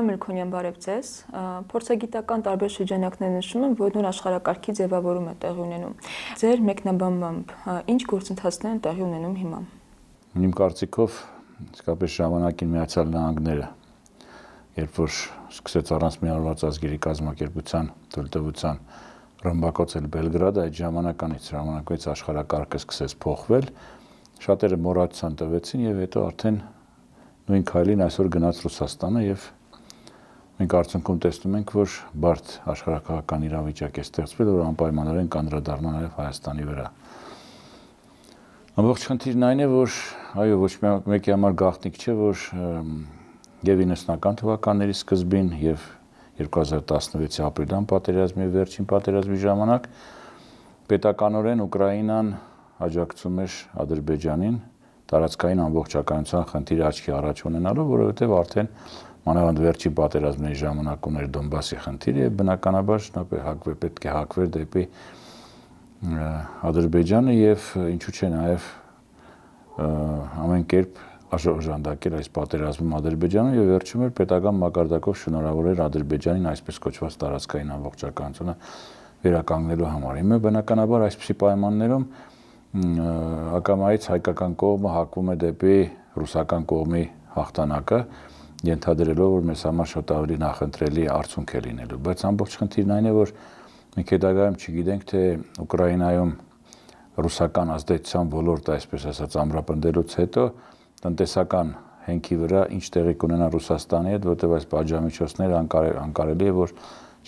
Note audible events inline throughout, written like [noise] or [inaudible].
Կարո Մելքոնյան բարև ձեզ։ Փորձագիտական տարբեր շրջանակներ նշում են, որ նոր աշխարհակարգի ձևավորում է տեղի ունենում։ Ձեր մեկնաբանմամբ ինչ գործընթացներ են տեղի ունենում հիմա։ Իմ կարծիքով իսկապես ժամանակին միացյալ նահանգները երբ որ սկսեց առանց միավորված ազգերի կազմակերպության դոլտովության ռմբակոծել Բելգրադը այդ ժամանականից ժամանակից աշխարհակարգը սկսեց փոխվել շատերը մոռացան տվեցին եւ հետո արդեն նույն քայլին այսօր գնաց Ռուսաստանը եւ մենք արդյունքում տեսնում ենք, որ բարդ աշխարհակահական իրավիճակ է ստեղծվել, որ անպայմանորեն կանդրադառնա նաև Հայաստանի վրա։ Ամբողջ խնդիրն այն է, որ այո, ոչ մեկի համար գաղտնիք չէ, որ եւ 90-ական թվականների սկզբին եւ 2016-ի ապրիլյան պատերազմի վերջին պատերազմի ժամանակ պետականորեն Ուկրաինան աջակցում էր Ադրբեջանին տարածքային ամբողջականության խնդիրը աչքի առաջ ունենալով, որովհետեւ արդեն մանավանդ վերջի պատերազմների ժամանակ ուներ Դոնբասի խնդիրը եւ բնականաբար շնապե հակվե պետք է հակվեր դեպի Ադրբեջանը եւ ինչու՞ չէ նաեւ ամեն կերպ աժողջանդակել այս պատերազմում Ադրբեջանում եւ վերջում էր պետական մակարդակով շնորհավորել Ադրբեջանին այսպես կոչված տարածքային ամբողջականությունը վերականգնելու համար։ Հիմա բնականաբար այսպիսի պայմաններում ակամայից հայկական կողմը հակվում է դեպի ռուսական կողմի հաղթանակը, ենթադրելով որ մեզ համար շատ ավելի նախընտրելի արդյունք է լինելու, բայց ամբողջ խնդիրն այն է, որ մենք հետագայում չգիտենք թե Ուկրաինայում ռուսական ազդեցության ոլորտը, այսպես ասած, ամրապնդելուց հետո տնտեսական հենքի վրա ինչ տեղի կունենա Ռուսաստանի հետ, որտեղ այս բաժամիջոցները անկարել, անկարելի է, որ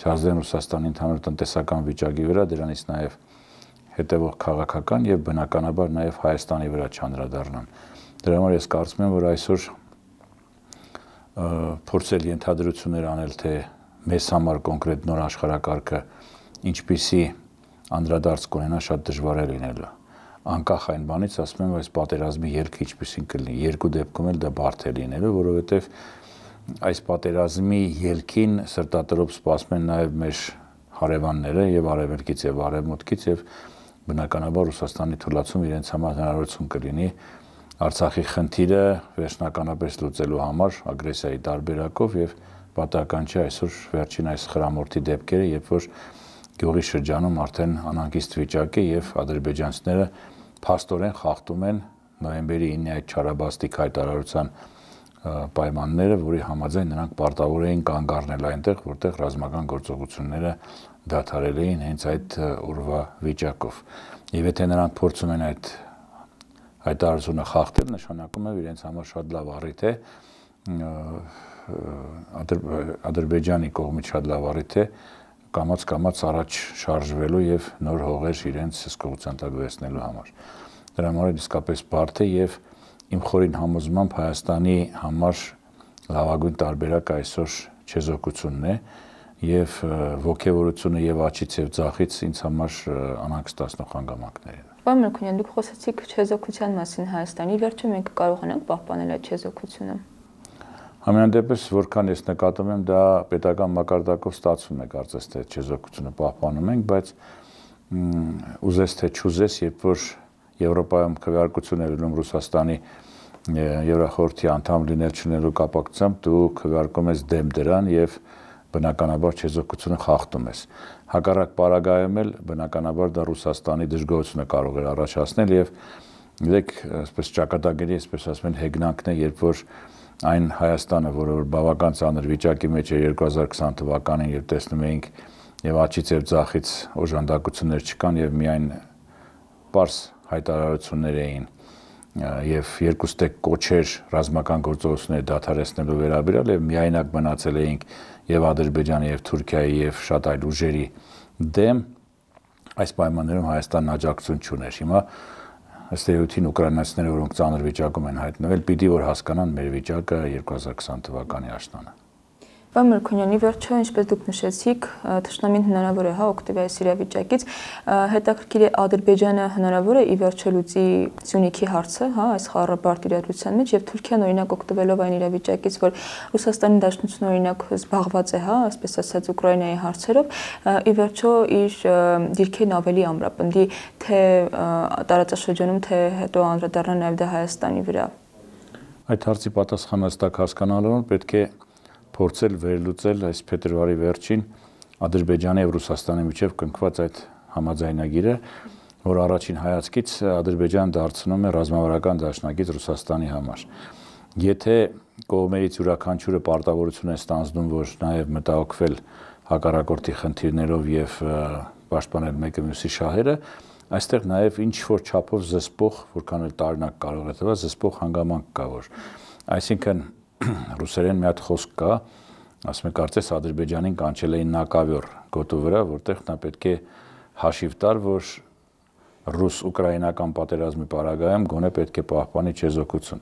չազդեն Ռուսաստանի ընդհանուր տնտեսական վիճակի վրա, դրանից նաև հետևող քաղաքական եւ բնականաբար նաև Հայաստանի վրա չանդրադառնան։ Դրա համար ես կարծում եմ, որ այսօր փորձել ենթադրություններ անել, թե մեզ համար կոնկրետ նոր աշխարհակարգը ինչպիսի անդրադարձ կունենա, շատ դժվար է լինելը։ Անկախ այն բանից ասում եմ, այս պատերազմի ելքը ինչպիսին կլինի։ Երկու դեպքում էլ դա բարդ է լինելու, որովհետև այս պատերազմի ելքին սրտատրոպ սպասում են նաև մեր հարևանները եւ արևելքից եւ արևմուտքից եւ բնականաբար Ռուսաստանի թույլատում իրենց համար հնարավորություն կլինի Արցախի խնդիրը վերջնականապես լուծելու համար ագրեսիայի տարբերակով եւ պատահական չէ այսօր վերջին այս խրամորթի դեպքերը, երբ որ գյուղի շրջանում արդեն անհանգիստ վիճակ է եւ ադրբեջանցիները փաստորեն խախտում են նոյեմբերի 9-ի այդ չարաբաստիկ հայտարարության պայմանները, որի համաձայն նրանք պարտավոր էին կանգ առնել այնտեղ, որտեղ ռազմական գործողությունները դադարել էին հենց այդ օրվա վիճակով։ Եվ եթե նրանք փորձում են այդ հայտարարությունը խախտել նշանակում է իրենց համար շատ լավ առիթ է ադրբեջանի կողմից շատ լավ առիթ է կամած-կամած առաջ շարժվելու եւ նոր հողեր իրենց հսկողության տակ վերցնելու համար։ Դրա համար իսկապես բարդ է եւ իմ խորին համոզմամբ Հայաստանի համար լավագույն տարբերակ այսօր չեզոքությունն է, եւ ողքեվորությունը եւ աչից եւ ձախից ինձ համար անհանգստացնող հանգամանքներ են։ Պարոն Մելքունյան, դուք խոսեցիք չեզոքության մասին Հայաստանի, վերջում մենք կարողանանք պահպանել այդ չեզոքությունը։ Համենայնդեպս, որքան ես նկատում եմ, դա պետական մակարդակով ստացվում է, կարծես թե չեզոքությունը պահպանում ենք, բայց ուզես թե չուզես, երբ որ Եվրոպայում քվեարկություն է լինում Ռուսաստանի Եվրախորհրդի անդամ լինել չնելու կապակցությամբ, դու քվեարկում ես դեմ դրան եւ և բնականաբար չեզոքությունը խախտում ես։ Հակառակ պարագայում էլ բնականաբար դա Ռուսաստանի դժգոհությունը կարող էր առաջացնել եւ դեք այսպես ճակատագրի, այսպես ասում են հեգնանքն է, երբ որ այն Հայաստանը, որը որ բավական ծանր վիճակի մեջ էր 2020 թվականին, երբ տեսնում էինք եւ աչից եւ ձախից օժանդակություններ չկան եւ միայն པարս հայտարարություններ էին եւ երկու ստեկ կոչեր ռազմական գործողությունները դադարեցնելու վերաբերյալ եւ միայնակ մնացել էինք եւ Ադրբեջանի եւ Թուրքիայի եւ շատ այլ ուժերի դեմ այս պայմաններում Հայաստանն աջակցություն չուներ։ Հիմա ըստ էության ուկրաինացիները, որոնք ծանր վիճակում են հայտնվել, պիտի որ հասկանան մեր վիճակը 2020 թվականի աշնանը։ Պարոն Մրքոնյանի վերջը, ինչպես դուք նշեցիք, ճշտամին հնարավոր է հա օկտիվայի իրավիճակից, հետաքրքիր է Ադրբեջանը հնարավոր է ի վերջո լուծի Սյունիքի հարցը, հա, այս խառաբարտ իրադրության մեջ եւ Թուրքիան օրինակ օգտվելով այն իրավիճակից, որ Ռուսաստանի Դաշնությունը օրինակ զբաղված է, հա, ասպես ասած Ուկրաինայի հարցերով, ի վերջո իր դիրքերն ավելի ամրապնդի թե տարածաշրջանում, թե հետո անդրադառնա նաեւ դա Հայաստանի վրա։ Այդ հարցի պատասխանը հստակ հասկանալով պետք է փորձել վերլուծել այս փետրվարի վերջին Ադրբեջանի եւ Ռուսաստանի միջև կնքված այդ համաձայնագիրը, որ առաջին հայացքից Ադրբեջանը դարձնում է ռազմավարական դաշնակից Ռուսաստանի համար։ Եթե կողմերից յուրաքանչյուրը պարտավորություն է ստանձնում, որ նաեւ մտահոգվել հակառակորդի խնդիրներով եւ պաշտպանել մեկը մյուսի շահերը, այստեղ նաև ինչ որ չափով զսպող, որքան էլ տարնակ կարող է թվալ, զսպող հանգամանք կա որ։ Այսինքն [clears throat] ռուսերեն մի հատ խոսք կա, ասում է կարծես Ադրբեջանին կանչել էին նակավյուր գոտու վրա, որտեղ նա պետք է հաշիվ տար, որ ռուս-ուկրաինական պատերազմի պարագայում գոնե պետք է պահպանի չեզոքություն։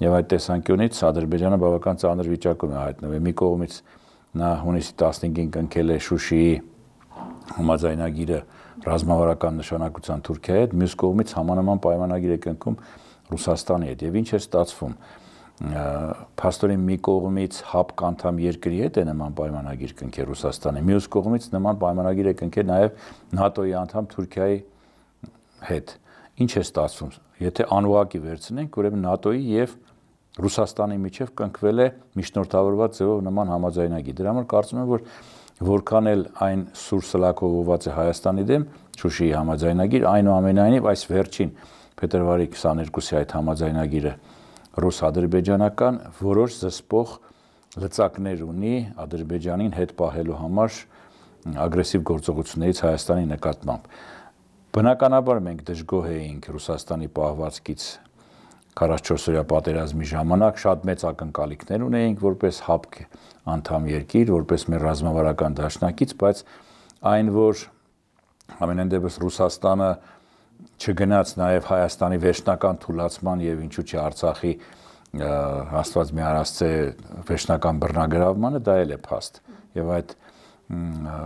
Եվ այդ տեսանկյունից Ադրբեջանը բավական ծանր վիճակում է հայտնվել։ Մի կողմից նա հունիսի 15-ին կնքել է Շուշիի համաձայնագիրը ռազմավարական նշանակության Թուրքիայի հետ, մյուս կողմից համանման պայմանագիր է կնքում Ռուսաստանի հետ։ Եվ ինչ է ստացվում։ Փաստորեն մի կողմից հապ կանթամ երկրի հետ է նման պայմանագիր կնքել Ռուսաստանը, մյուս կողմից նման պայմանագիր է կնքել նաև ՆԱՏՕ-ի անդամ Թուրքիայի հետ։ Ինչ է ստացվում։ Եթե անուղակի վերցնենք, ուրեմն ՆԱՏՕ-ի եւ Ռուսաստանի միջև կնքվել է միջնորդավորված ձևով նման համաձայնագիր։ Դրա համար կարծում եմ, որ որքան էլ այն սուր սլակով ուված է Հայաստանի դեմ Շուշիի համաձայնագիր, այնուամենայնիվ այս վերջին փետրվարի 22-ի այդ համաձայնագիրը համաձայնագիր ռուս-ադրբեջանական որոշ զսպող լծակներ ունի ադրբեջանին հետ պահելու համար ագրեսիվ գործողություններից Հայաստանի նկատմամբ։ Բնականաբար մենք դժգոհ էինք Ռուսաստանի պահվածքից 44-օրյա պատերազմի ժամանակ շատ մեծ ակնկալիքներ ունեինք որպես հապկ անդամ երկիր, որպես մեր ռազմավարական դաշնակից, բայց այն որ ամենայն դեպս Ռուսաստանը չգնաց նաև Հայաստանի վերջնական թուլացման եւ ինչու՞ չէ Արցախի Աստված մի արածե վերջնական բռնագրավմանը դա էլ է փաստ։ Եվ այդ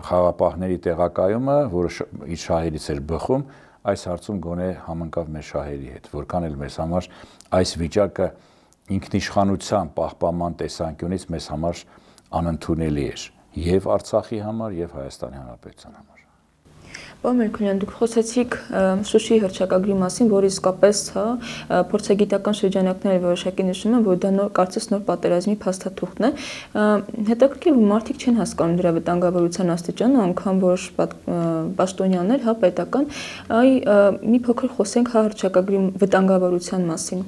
խաղապահների տեղակայումը, որը իր շահերից էր բխում, այս հարցում գոնե համընկավ մեր շահերի հետ, որքան էլ մեզ համար այս վիճակը ինքնիշխանության պահպանման տեսանկյունից մեզ համար անընդունելի էր, եւ Արցախի համար, եւ Հայաստանի Հանրապետության համար։ Պարոն Մերքունյան, դուք խոսեցիք Շուշի հրճակագրի մասին, որը իսկապես, հա, փորձագիտական շրջանակները որոշակի նշում են, որ դա նոր կարծես նոր պատերազմի փաստաթուղթն է։ Հետաքրքիր որ մարդիկ չեն հասկանում դրա վտանգավորության աստիճանը, անկամ որ պաշտոնյաներ, հա, պետական, այ մի փոքր խոսենք հա հրճակագրի վտանգավորության մասին։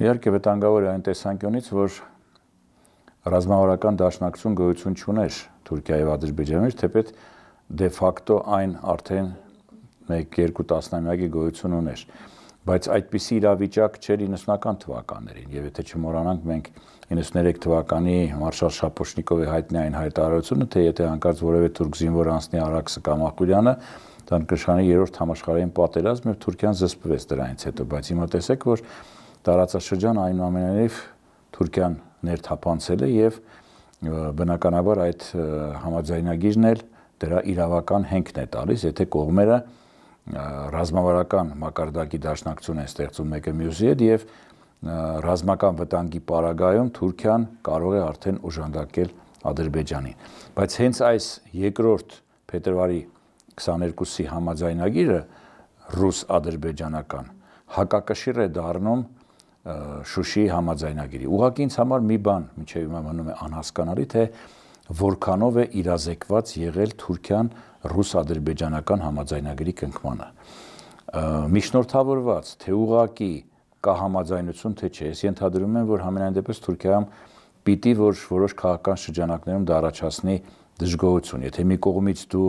Իհարկե վտանգավոր է այն տեսանկյունից, որ ռազմավարական դաշնակցություն գոյություն չուներ Թուրքիայի եւ Ադրբեջանի մեջ, թեպետ դե դե ֆակտո այն արդեն 1-2 տասնամյակի գոյություն ուներ բայց այդպիսի իրավիճակ չէր 90-ական թվականներին եւ եթե չմոռանանք մենք 93 թվականի մարշալ Շապոշնիկովի հայտնի այն հայտարարությունը թե եթե հանկարծ որևէ թուրք զինվոր անցնի Արաքսը կամ Ախուրյանը Դանկրշանի երրորդ համաշխարհային պատերազմը Թուրքիան զսպվեց դրանից հետո բայց հիմա տեսեք որ տարածաշրջան այնուամենայնիվ Թուրքիան ներթափանցել է եւ բնականաբար այդ համաձայնագիրն էլ դրա իրավական հենքն է տալիս, եթե կողմերը ռազմավարական մակարդակի դաշնակցություն են ստեղծում մեկը մյուսի հետ եւ ռազմական վտանգի պարագայում Թուրքիան կարող է արդեն օժանդակել Ադրբեջանին։ Բայց հենց այս երկրորդ փետրվարի 22-ի համաձայնագիրը ռուս-ադրբեջանական հակակշիռ է դառնում Շուշիի համաձայնագիրի։ Ուղղակի ինձ համար մի բան, ինչեւ իմ մնում է անհասկանալի, թե որքանով է իրազեկված եղել Թուրքիան ռուս-ադրբեջանական համաձայնագրի կնքմանը։ Միջնորդավորված թե ուղակի կա համաձայնություն թե չէ, ես ենթադրում եմ, որ համենայն դեպս Թուրքիայում պիտի որ որոշ քաղաքական շրջանակներում դա առաջացնի դժգոհություն, եթե մի կողմից դու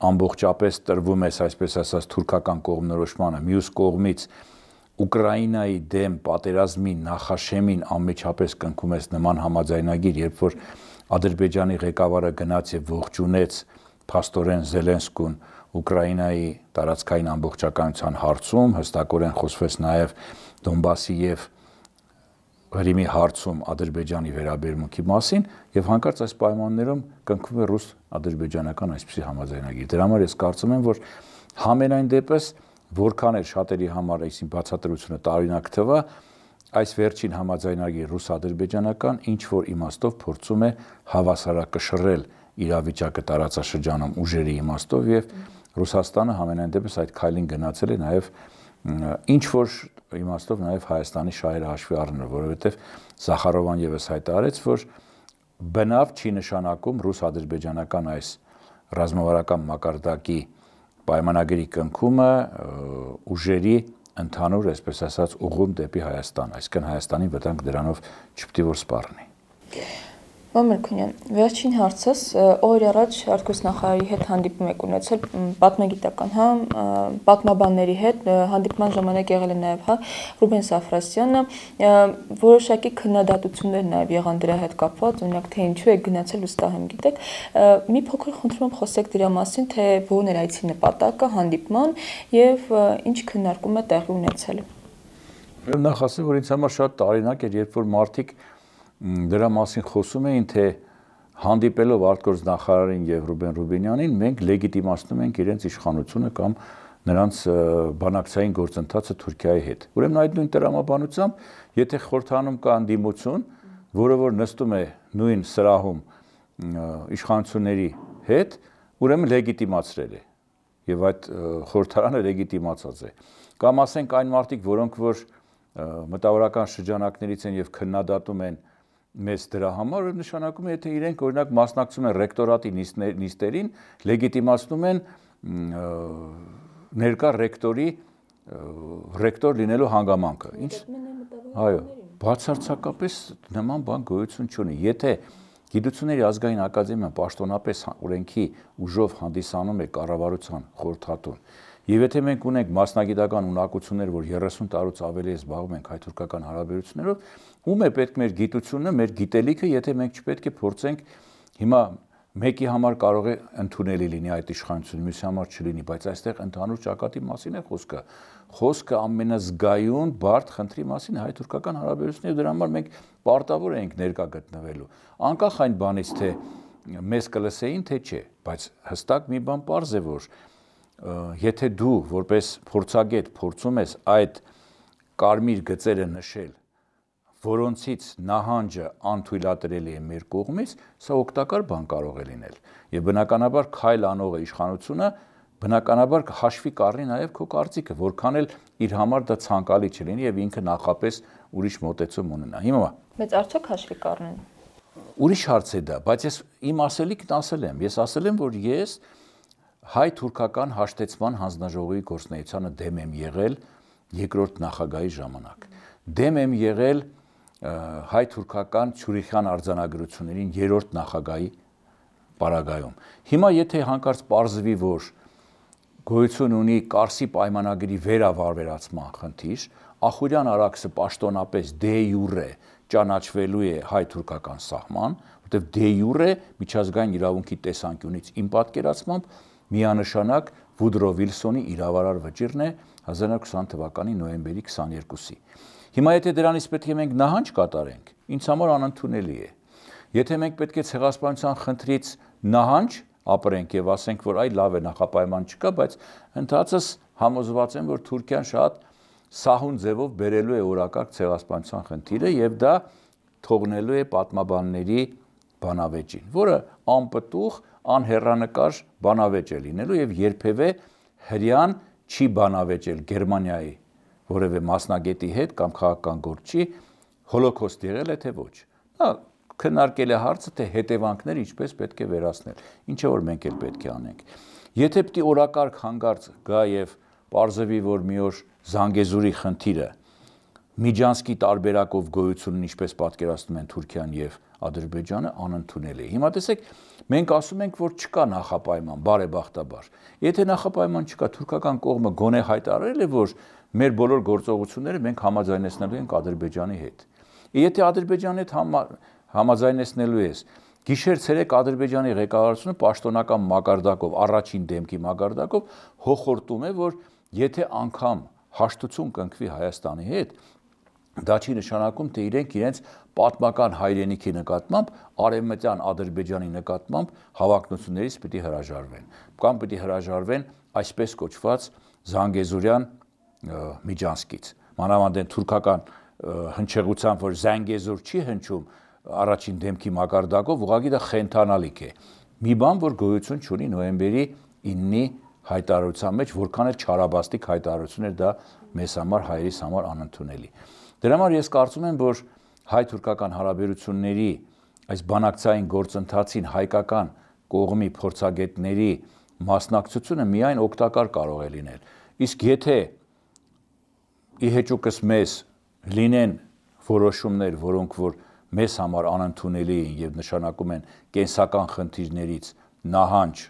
ամբողջապես տրվում ես, այսպես ասած, թուրքական կողմնորոշմանը, մյուս կողմից Ուկրաինայի դեմ պատերազմի նախաշեմին անմիջապես կնքում ես նման համաձայնագիր, երբ որ Ադրբեջանի ղեկավարը գնաց եւ ողջունեց Փաստորեն Զելենսկուն Ուկրաինայի տարածքային ամբողջականության հարցում, հստակորեն խոսվեց նաեւ Դոնբասի եւ Ղրիմի հարցում Ադրբեջանի վերաբերմունքի մասին եւ հանկարծ այս պայմաններում կնքվում է ռուս-ադրբեջանական այսպիսի համաձայնագիր։ Դրա համար ես կարծում եմ, որ համենայն դեպս որքան էլ շատերի համար այսին բացատրությունը տարինակ թվա, այս վերջին համաձայնագիր ռուս-ադրբեջանական ինչ որ իմաստով փորձում է հավասարակշռել իրավիճակը տարածաշրջանում ուժերի իմաստով եւ Ռուսաստանը համենայն դեպս այդ քայլին գնացել է նաեւ ինչ որ իմաստով նաեւ Հայաստանի շահերը հաշվի առնելով, որովհետեւ Զախարովան եւս հայտարարեց, որ բնավ չի նշանակում ռուս-ադրբեջանական այս ռազմավարական մակարդակի պայմանագրի կնքումը ուժերի ընդհանուր, այսպես ասած, ուղում դեպի Հայաստան, այսինքն Հայաստանի վտանգ դրանով չպետք է որ սպառնի։ Մամերքունյան, վերջին հարցս օր առաջ արտգործնախարարի հետ հանդիպում եք ունեցել պատմագիտական, հա, պատմաբանների հետ հանդիպման ժամանակ եղել է նաև, հա, Ռուբեն Սաֆրասյանը, որոշակի քննադատություններ նաև եղան դրա հետ կապված, օրինակ թե ինչու է գնացել ուստահ եմ գիտեք, մի փոքր խնդրում եմ խոսեք դրա մասին, թե ո՞րն էր այցի նպատակը, հանդիպման եւ ինչ քննարկում է տեղի ունեցել։ Նախ ասեմ, որ ինձ համար շատ տարինակ էր, երբ որ մարդիկ մա դրա մասին խոսում էին, թե հանդիպելով արտգործնախարարին եւ Ռուբեն Ռուբինյանին մենք լեգիտիմացնում ենք իրենց իշխանությունը կամ նրանց բանակցային գործընթացը Թուրքիայի հետ։ Ուրեմն այդ նույն դրամաբանությամբ, եթե խորթանում կա անդիմություն, որը որ նստում է նույն սրահում իշխանությունների հետ, ուրեմն լեգիտիմացրել է։ Եվ այդ խորթարանը լեգիտիմացած է։ Կամ ասենք այն մարդիկ, որոնք որ մտավորական շրջանակներից են եւ քննադատում են, են մեզ դրա համար ու նշանակում է եթե իրենք օրինակ մասնակցում են ռեկտորատի նիստերին լեգիտիմացնում են ներկա ռեկտորի ռեկտոր լինելու հանգամանքը ինչ այո բացարձակապես նման բան գոյություն չունի եթե գիտությունների ազգային ակադեմիան պաշտոնապես օրենքի ուժով հանդիսանում է կառավարության խորհրդատուն Եվ եթե մենք ունենք մասնագիտական ունակություններ, որ 30 տարուց ավելի է զբաղվում ենք հայ-թուրքական հարաբերություններով, ում է պետք մեր գիտությունը, մեր գիտելիքը, եթե մենք չպետք է փորձենք հիմա մեկի համար կարող է ընդունելի լինի այդ իշխանությունը, մյուսի համար չլինի, բայց այստեղ ընդհանուր ճակատի մասին է խոսքը։ Խոսքը ամենազգայուն բարդ խնդրի մասին է հայ-թուրքական հարաբերությունների, դրա համար մենք պարտավոր ենք ներկա գտնվելու։ Անկախ այն բանից, թե մեզ կլսեին, թե չէ, բայց հստակ մի բան པարզ է, որ եթե դու որպես փորձագետ փորձում ես այդ կարմիր գծերը նշել, որոնցից նահանջը անթույլատրելի է մեր կողմից, սա օգտակար բան կարող է լինել։ Եվ բնականաբար քայլ անող է իշխանությունը, բնականաբար հաշվի կառնի նաև քո կարծիքը, որքան էլ իր համար դա ցանկալի չլինի եւ ինքը նախապես ուրիշ մտածում ունենա։ Հիմա Բայց արդյոք հաշվի կառնեն։ Ուրիշ հարց է դա, բայց ես իմ ասելիքն ասել եմ։ Ես ասել եմ, որ ես հայ-թուրքական հաշտեցման հանձնաժողովի գործնեությանը դեմ եմ եղել երկրորդ նախագահի ժամանակ։ Դեմ եմ եղել հայ-թուրքական Ցյուրիխյան արձանագրություններին երրորդ նախագահի պարագայում։ Հիմա եթե հանկարծ ողջվի, որ գոյություն ունի Կարսի պայմանագրի վերավարվերացման խնդիր, Ախուրյան Արաքսը պաշտոնապես դե յուրե ճանաչվելու է հայ-թուրքական սահման, որտեղ դե յուրե միջազգային իրավունքի տեսանկյունից իմ պատկերացմամբ միանշանակ Վուդրո Վիլսոնի իրավարար վճիրն է 1920 թվականի նոյեմբերի 22-ի։ Հիմա եթե դրանից պետք է մենք նահանջ կատարենք, ինձ համար անընդունելի է։ Եթե մենք պետք է ցեղասպանության խնդրից նահանջ ապրենք եւ ասենք, որ այ լավ է նախապայման չկա, բայց ընդհանրապես համոզված եմ, որ Թուրքիան շատ սահուն ձևով բերելու է օրակարգ ցեղասպանության խնդիրը եւ դա թողնելու է պատմաբանների բանավեճին, որը անպտուղ անհեռանկար բանավեճ է լինելու եւ երբևէ հрьян չի բանավեճել Գերմանիայի որևէ մասնագետի հետ կամ քաղաքական գործի հոլոկոստը եղել է թե ոչ։ Դա քննարկել է հարցը, թե հետևանքները ինչպես պետք է վերացնել։ Ինչը որ մենք էլ պետք է անենք։ Եթե պիտի օրակարգ հանգարց գա եւ parzևի, որ մի օր Զանգեզուրի խնդիրը Միջանսկի տարբերակով գոյությունն ինչպես պատկերացնում են Թուրքիան եւ Ադրբեջանը անընդունել է։ Հիմա տեսեք, մենք ասում ենք, որ չկա նախապայման, բարեբախտաբար։ Եթե նախապայման չկա, թուրքական կողմը գոնե հայտարարել է, որ մեր բոլոր գործողությունները մենք համաձայնեցնելու ենք Ադրբեջանի հետ։ Եթե Ադրբեջանի հետ համաձայնեցնելու ես, Գիշեր ցերեկ Ադրբեջանի ղեկավարությունը պաշտոնական մակարդակով, առաջին դեմքի մակարդակով հոխորտում է, որ եթե անգամ հաշտություն կնքվի Հայաստանի հետ, դա չի նշանակում, թե իրենք իրենց պատմական հայրենիքի նկատմամբ, արևմտյան Ադրբեջանի նկատմամբ հավակնություններից պիտի հրաժարվեն։ Կամ պիտի հրաժարվեն այսպես կոչված Զանգեզուրյան Միջանսկից։ Մանավանդ այն թուրքական հնչեղությամբ, որ Զանգեզուր չի հնչում առաջին դեմքի մակարդակով, ուղղակի դա խենթանալիք է։ Մի բան, որ գոյություն ունի նոեմբերի 9-ի հայտարարության մեջ, որքան էլ չարաբաստիկ հայտարարություն էր դա մեզ համար հայերիս համար անընդունելի։ Դրա համար ես կարծում եմ, որ հայ-թուրքական հարաբերությունների այս բանակցային գործընթացին հայկական կողմի փորձագետների մասնակցությունը միայն օգտակար կարող է լինել։ Իսկ եթե ի հեճուկս մեզ լինեն որոշումներ, որոնք որ մեզ համար անընդունելի են եւ նշանակում են կենսական խնդիրներից նահանջ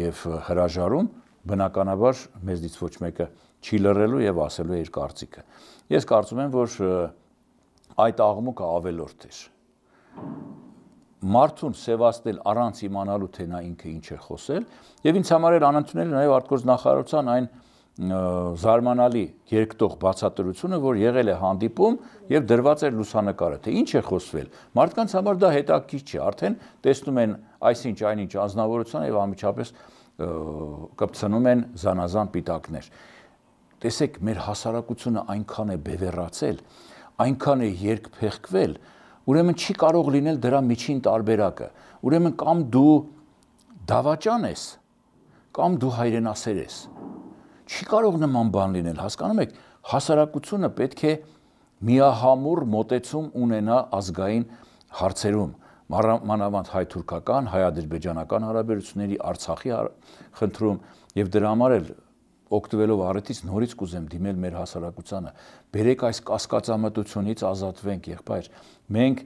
եւ հրաժարում, բնականաբար մեզից ոչ մեկը չի լռելու եւ ասելու է իր կարծիքը։ Ես կարծում եմ, որ այդ աղմուկը ավելորդ էր։ Մարդուն սևացնել առանց իմանալու թե նա ինքը ինչ է խոսել, եւ ինձ համար էր անընդունելի նաեւ արտգործ նախարարության այն զարմանալի երկտող բացատրությունը, որ եղել է հանդիպում եւ դրված էր լուսանկարը, թե ինչ է խոսվել։ Մարդկանց համար դա հետաքրքիր չէ, արդեն տեսնում են այսինչ այնինչ անznավորության եւ անմիջապես կպցնում են զանազան պիտակներ։ Տեսեք, մեր հասարակությունը այնքան է բևեռացել, այնքան է երկփեղկվել, ուրեմն չի կարող լինել դրա միջին տարբերակը։ Ուրեմն կամ դու դավաճան ես, կամ դու հայրենասեր ես։ Չի կարող նման բան լինել, հասկանում եք, հասարակությունը պետք է միահամուռ մոտեցում ունենա ազգային հարցերում մանավանդ հայ-թուրքական, հայ-ադրբեջանական հարաբերությունների Արցախի խնդրում եւ դրա համար էլ օգտվելով առիթից նորից կուզեմ դիմել մեր հասարակությանը։ Բերեք այս կասկածամտությունից ազատվենք, եղբայր։ Մենք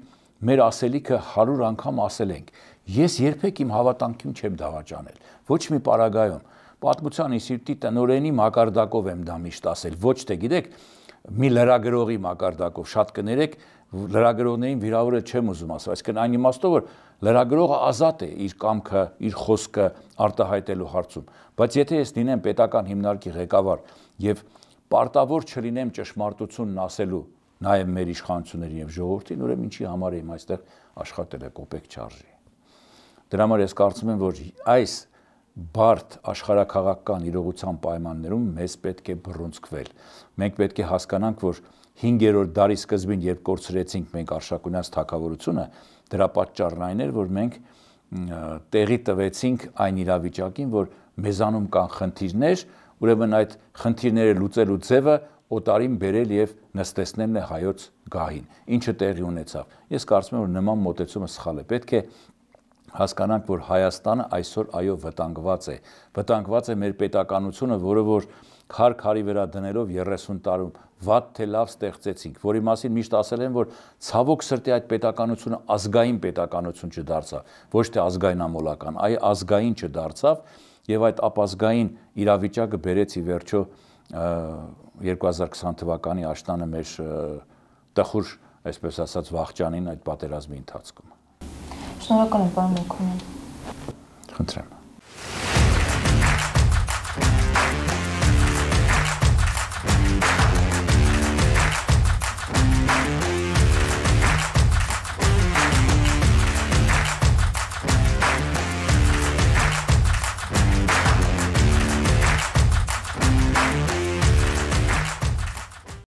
մեր ասելիքը 100 անգամ ասել ենք։ Ես երբեք իմ հավատանքին չեմ դավաճանել։ Ոչ մի պարագայում։ Պատմության ինստիտուտի տնօրենի մակարդակով եմ դա միշտ ասել։ Ոչ թե գիտեք, մի լրագրողի մակարդակով շատ կներեք լրագրողներին վիրավորը չեմ ուզում ասել այսինքն այն իմաստով որ լրագրողը ազատ է իր կամքը իր խոսքը արտահայտելու հարցում բայց եթե ես լինեմ պետական հիմնարկի ղեկավար եւ պարտավոր չլինեմ ճշմարտությունն ասելու նաև մեր իշխանությունների եւ ժողովրդին ուրեմն ինչի համար եմ այստեղ աշխատել եք օպեկ չարժի դրա համար ես կարծում եմ որ այս բարդ աշխարհակաղակական իրողության պայմաններում մեզ պետք է բռունցքվել։ Մենք պետք է հասկանանք, որ 5-րդ դարի սկզբին, երբ կորցրեցինք մենք Արշակունյաց թակավորությունը, դրա պատճառն այն էր, որ մենք տեղի տվեցինք այն իրավիճակին, որ մեզանում կան խնդիրներ, ուրեմն այդ խնդիրները լուծելու ձևը օտարին բերել եւ նստեցնելն է հայոց գահին։ Ինչը տեղի ունեցավ։ Ես կարծում եմ, որ նման մոտեցումը սխալ է։ Պետք է հասկանանք, որ Հայաստանը այսօր այո վտանգված է։ Վտանգված է մեր պետականությունը, որը որ քար-քարի վրա դնելով 30 տարում վատ թե լավ ստեղծեցինք, որի մասին միշտ ասել են, որ ցավոք սրտի այդ պետականությունը ազգային պետականություն չդարձավ, ոչ թե ազգային ամոլական, այլ ազգային չդարձավ եւ այդ ապազգային իրավիճակը բերեց ի վերջո 2020 թվականի աշտանը մեր տխուր, այսպես ասած, վաղճանին այդ պատերազմի ընթացքում։ Snel kan een wel